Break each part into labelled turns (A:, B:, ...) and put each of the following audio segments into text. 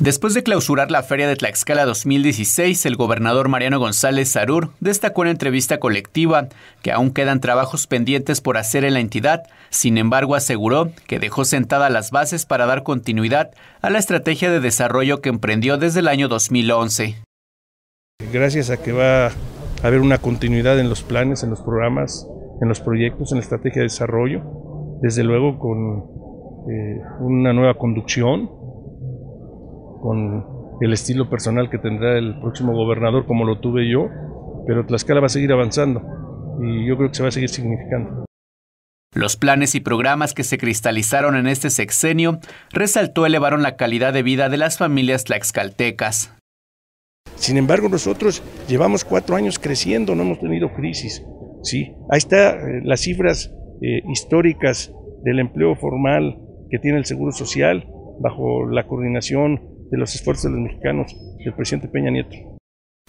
A: Después de clausurar la Feria de Tlaxcala 2016, el gobernador Mariano González Sarur destacó en entrevista colectiva que aún quedan trabajos pendientes por hacer en la entidad, sin embargo aseguró que dejó sentadas las bases para dar continuidad a la estrategia de desarrollo que emprendió desde el año 2011.
B: Gracias a que va a haber una continuidad en los planes, en los programas, en los proyectos, en la estrategia de desarrollo, desde luego con eh, una nueva conducción, con el estilo personal que tendrá el próximo gobernador, como lo tuve yo, pero Tlaxcala va a seguir avanzando y yo creo que se va a seguir significando.
A: Los planes y programas que se cristalizaron en este sexenio, resaltó, elevaron la calidad de vida de las familias tlaxcaltecas.
B: Sin embargo, nosotros llevamos cuatro años creciendo, no hemos tenido crisis. ¿sí? Ahí están eh, las cifras eh, históricas del empleo formal que tiene el Seguro Social bajo la coordinación de los esfuerzos de los mexicanos, del presidente Peña Nieto.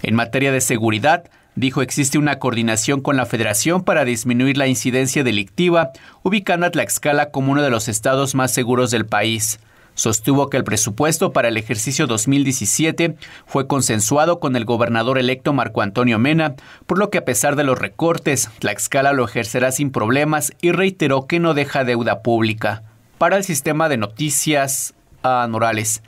A: En materia de seguridad, dijo existe una coordinación con la Federación para disminuir la incidencia delictiva, ubicando a Tlaxcala como uno de los estados más seguros del país. Sostuvo que el presupuesto para el ejercicio 2017 fue consensuado con el gobernador electo Marco Antonio Mena, por lo que a pesar de los recortes, Tlaxcala lo ejercerá sin problemas y reiteró que no deja deuda pública. Para el sistema
B: de noticias, a Morales.